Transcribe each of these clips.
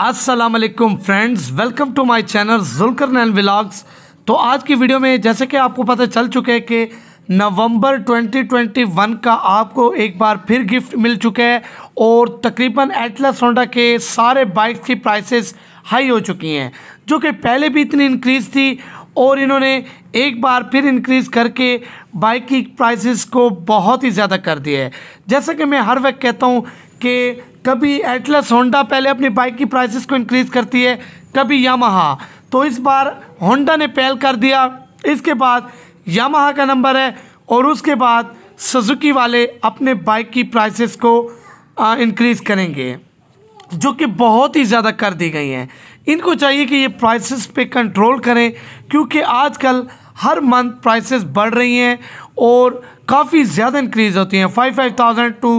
Aslam friends welcome to my channel Zulqarnain vlogs तो आज की वीडियो में जैसे कि आपको पता चल चुका है कि नवंबर 2021 का आपको एक बार फिर गिफ्ट मिल चुका है और तकरीबन एटलस होंडा के सारे बाइक्स की प्राइसेस हाई हो चुकी हैं जो कि पहले भी इतनी इंक्रीज़ थी और इन्होंने एक बार फिर इंक्रीज़ करके बाइक की प्राइसेस को बहुत ही ज़्यादा कर दिया है जैसा कि मैं हर वक्त कहता हूँ कि कभी एटलस होंडा पहले अपनी बाइक की प्राइसेस को इंक्रीज़ करती है कभी यामाहा तो इस बार होंडा ने पहल कर दिया इसके बाद यामाहा का नंबर है और उसके बाद सुजुकी वाले अपने बाइक की प्राइसेस को इंक्रीज़ करेंगे जो कि बहुत ही ज़्यादा कर दी गई हैं इनको चाहिए कि ये प्राइसेस पे कंट्रोल करें क्योंकि आजकल हर मंथ प्राइसेस बढ़ रही हैं और काफ़ी ज़्यादा इंक्रीज़ होती हैं five five thousand to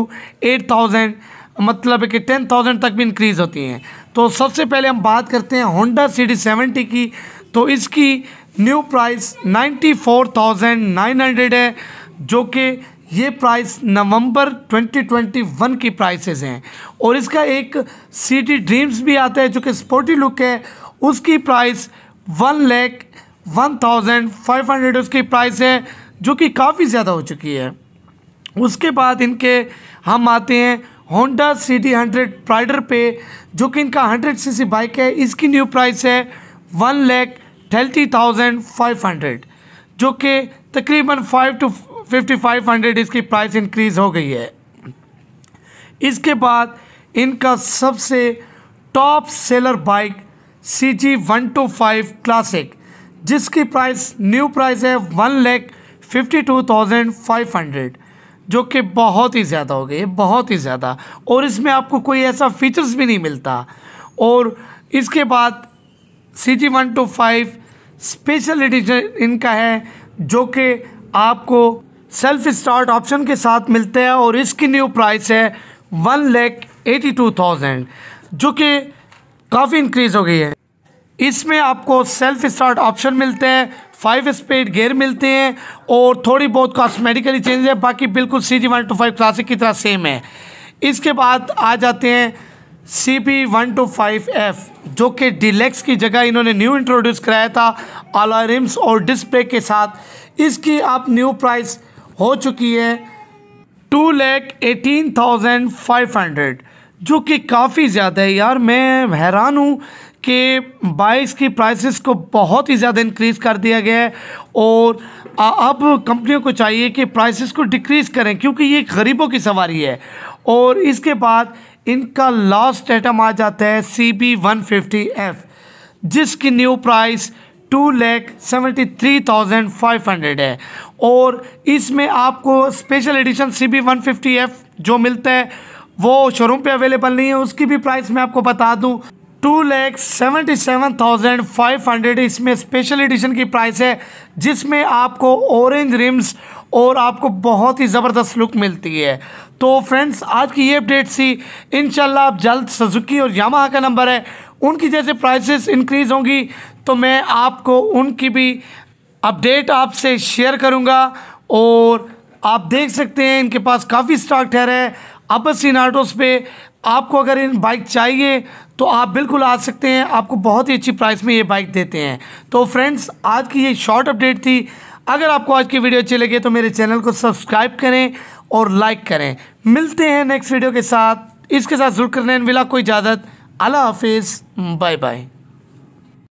eight thousand मतलब कि टेन थाउजेंड तक भी इंक्रीज़ होती हैं तो सबसे पहले हम बात करते हैं होंडा सी डी सेवेंटी की तो इसकी new price ninety four thousand nine hundred है जो कि ये प्राइस नवंबर 2021 की प्राइसेस हैं और इसका एक सिटी ड्रीम्स भी आता है जो कि स्पोर्टी लुक है उसकी price one lakh one thousand five hundred उसकी प्राइस है जो कि काफ़ी ज़्यादा हो चुकी है उसके बाद इनके हम आते हैं होंडा सी डी हंड्रेड प्राइडर पे जो कि इनका हंड्रेड सी सी बाइक है इसकी न्यू प्राइस है one lakh thirty thousand five hundred जो कि तकरीबन five to fifty five hundred इसकी प्राइस इंक्रीज़ हो गई है इसके बाद इनका सबसे top seller bike C G one two five classic जिसकी प्राइस न्यू प्राइस है one lakh fifty two thousand five hundred जो कि बहुत ही ज़्यादा हो गई है बहुत ही ज़्यादा और इसमें आपको कोई ऐसा फीचर्स भी नहीं मिलता और इसके बाद C G one two five special edition इनका है जो कि आपको सेल्फ स्टार्ट ऑप्शन के साथ मिलते हैं और इसकी न्यू प्राइस है one lakh eighty two thousand जो कि काफ़ी इंक्रीज़ हो गई है इसमें आपको सेल्फ स्टार्ट ऑप्शन मिलते हैं फाइव स्पीड गेयर मिलते हैं और थोड़ी बहुत कॉस्मेटिकली चेंज है बाकी बिल्कुल C G one two five classic की तरह सेम है इसके बाद आ जाते हैं C P one two five F जो कि डिलेक्स की जगह इन्होंने न्यू इंट्रोड्यूस कराया था अलारिम्स और डिस्प्ले के साथ इसकी अब न्यू प्राइस हो चुकी है two lakh eighteen thousand five hundred जो कि काफ़ी ज़्यादा है यार मैं हैरान हूँ कि बाइक्स की प्राइसेस को बहुत ही ज़्यादा इंक्रीज़ कर दिया गया है और अब कंपनियों को चाहिए कि प्राइसेस को डिक्रीज़ करें क्योंकि ये गरीबों की सवारी है और इसके बाद इनका लास्ट आइटम आ जाता है C B one fifty F जिसकी new price two lakh seventy three thousand five hundred है और इसमें आपको special edition C B one fifty F जो मिलता है वो शोरूम पे अवेलेबल नहीं है उसकी भी प्राइस मैं आपको बता दूं two lakh seventy seven thousand five hundred इसमें स्पेशल एडिशन की प्राइस है जिसमें आपको ऑरेंज रिम्स और आपको बहुत ही ज़बरदस्त लुक मिलती है तो फ्रेंड्स आज की ये अपडेट सी इनशाला आप जल्द सजुकी और यामा का नंबर है उनकी जैसे प्राइसेस इंक्रीज़ होंगी तो मैं आपको उनकी भी अपडेट आपसे शेयर करूँगा और आप देख सकते हैं इनके पास काफ़ी स्टॉक ठहरा है अब सीनाटोस पे आपको अगर इन बाइक चाहिए तो आप बिल्कुल आ सकते हैं आपको बहुत ही अच्छी प्राइस में ये बाइक देते हैं तो फ्रेंड्स आज की ये शॉर्ट अपडेट थी अगर आपको आज की वीडियो अच्छी लगे तो मेरे चैनल को सब्सक्राइब करें और लाइक करें मिलते हैं नेक्स्ट वीडियो के साथ इसके साथ जुल्कर विला को इजाज़त अला हाफिज़ बाय बाय